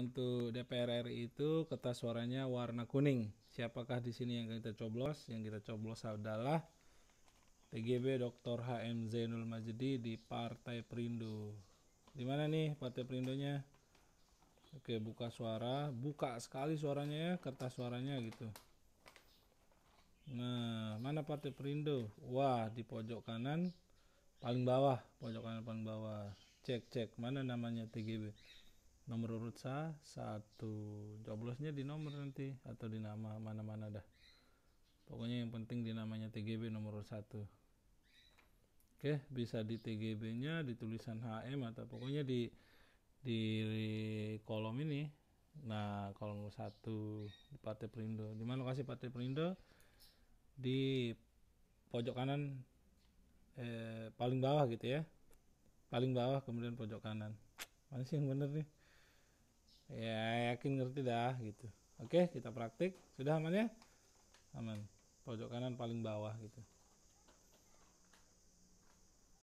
untuk DPR RI itu kertas suaranya warna kuning. Siapakah di sini yang kita coblos? Yang kita coblos adalah TGB Dr. HM Zainul Majdi di Partai Perindo. Di mana nih Partai Perindonya? Oke, buka suara, buka sekali suaranya ya, kertas suaranya gitu. Nah, mana Partai Perindo? Wah, di pojok kanan paling bawah, pojok kanan paling bawah. Cek cek mana namanya TGB nomor urut sa satu coblosnya di nomor nanti atau di nama mana-mana dah pokoknya yang penting di namanya TGB nomor urut satu oke bisa di TGB nya di tulisan HM atau pokoknya di di, kolom ini nah kolom satu di Partai Perindo di mana lokasi Partai Perindo di pojok kanan eh, paling bawah gitu ya paling bawah kemudian pojok kanan mana sih yang bener nih ya yakin ngerti dah gitu oke kita praktik sudah aman ya aman pojok kanan paling bawah gitu